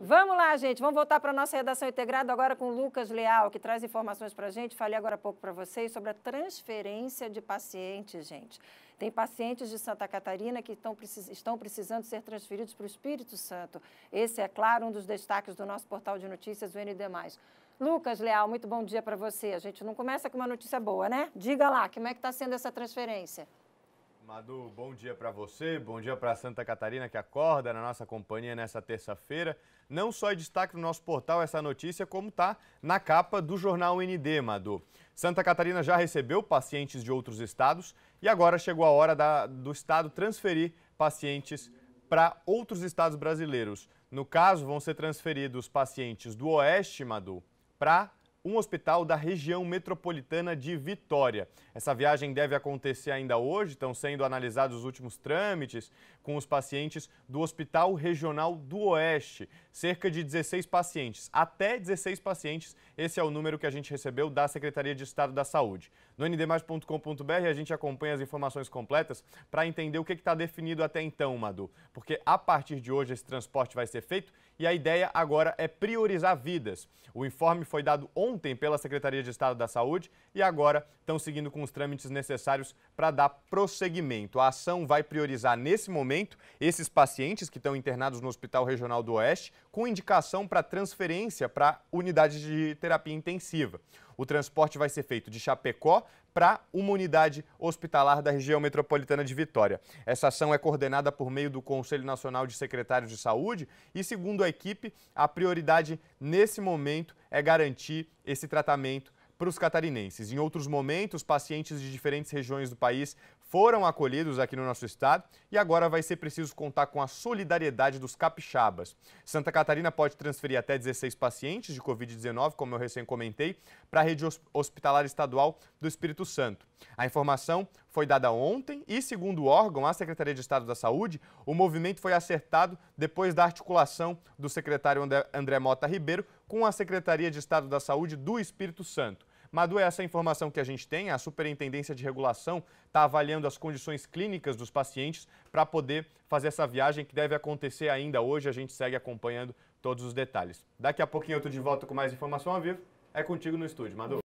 Vamos lá, gente. Vamos voltar para a nossa redação integrada agora com Lucas Leal, que traz informações para a gente. Falei agora há pouco para vocês sobre a transferência de pacientes, gente. Tem pacientes de Santa Catarina que estão, precis estão precisando ser transferidos para o Espírito Santo. Esse é, claro, um dos destaques do nosso portal de notícias, o ND. Lucas Leal, muito bom dia para você. A gente não começa com uma notícia boa, né? Diga lá, como é que está sendo essa transferência? Madu, bom dia para você, bom dia para Santa Catarina que acorda na nossa companhia nessa terça-feira. Não só é destaque no nosso portal essa notícia, como está na capa do jornal ND, Madu. Santa Catarina já recebeu pacientes de outros estados e agora chegou a hora da, do estado transferir pacientes para outros estados brasileiros. No caso, vão ser transferidos pacientes do Oeste, Madu, para um hospital da região metropolitana de Vitória. Essa viagem deve acontecer ainda hoje, estão sendo analisados os últimos trâmites com os pacientes do Hospital Regional do Oeste. Cerca de 16 pacientes, até 16 pacientes, esse é o número que a gente recebeu da Secretaria de Estado da Saúde. No ndmais.com.br a gente acompanha as informações completas para entender o que está definido até então, Madu. Porque a partir de hoje esse transporte vai ser feito e a ideia agora é priorizar vidas. O informe foi dado ontem ontem pela Secretaria de Estado da Saúde e agora estão seguindo com os trâmites necessários para dar prosseguimento. A ação vai priorizar, nesse momento, esses pacientes que estão internados no Hospital Regional do Oeste, com indicação para transferência para unidade de terapia intensiva. O transporte vai ser feito de Chapecó para uma unidade hospitalar da região metropolitana de Vitória. Essa ação é coordenada por meio do Conselho Nacional de Secretários de Saúde e, segundo a equipe, a prioridade nesse momento é garantir esse tratamento para os catarinenses. Em outros momentos, pacientes de diferentes regiões do país foram acolhidos aqui no nosso estado e agora vai ser preciso contar com a solidariedade dos capixabas. Santa Catarina pode transferir até 16 pacientes de Covid-19, como eu recém comentei, para a rede hospitalar estadual do Espírito Santo. A informação foi dada ontem e, segundo o órgão, a Secretaria de Estado da Saúde, o movimento foi acertado depois da articulação do secretário André Mota Ribeiro com a Secretaria de Estado da Saúde do Espírito Santo. Madu, é essa informação que a gente tem, a Superintendência de Regulação está avaliando as condições clínicas dos pacientes para poder fazer essa viagem que deve acontecer ainda hoje. A gente segue acompanhando todos os detalhes. Daqui a pouquinho eu estou de volta com mais informação ao vivo. É contigo no estúdio, Madu.